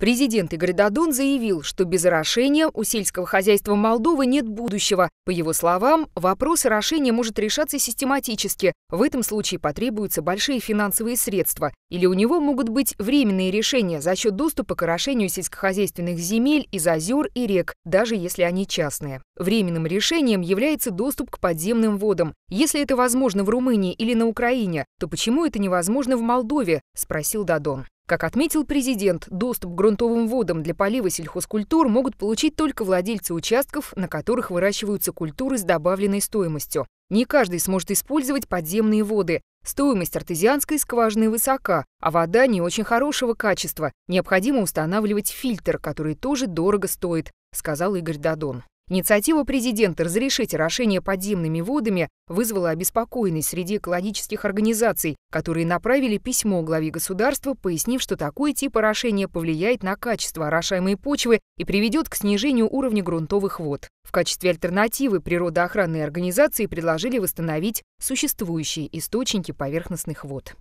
Президент Игорь Дадон заявил, что без орошения у сельского хозяйства Молдовы нет будущего. По его словам, вопрос орошения может решаться систематически, в этом случае потребуются большие финансовые средства, или у него могут быть временные решения за счет доступа к орошению сельскохозяйственных земель из озер и рек, даже если они частные. Временным решением является доступ к подземным водам. Если это возможно в Румынии или на Украине, то почему это невозможно в Молдове? спросил Дадон. Как отметил президент, доступ к грунтовым водам для полива сельхозкультур могут получить только владельцы участков, на которых выращиваются культуры с добавленной стоимостью. Не каждый сможет использовать подземные воды. Стоимость артезианской скважины высока, а вода не очень хорошего качества. Необходимо устанавливать фильтр, который тоже дорого стоит, сказал Игорь Дадон. Инициатива президента разрешить орошение подземными водами вызвала обеспокоенность среди экологических организаций, которые направили письмо главе государства, пояснив, что такой тип орошения повлияет на качество орошаемой почвы и приведет к снижению уровня грунтовых вод. В качестве альтернативы природоохранные организации предложили восстановить существующие источники поверхностных вод.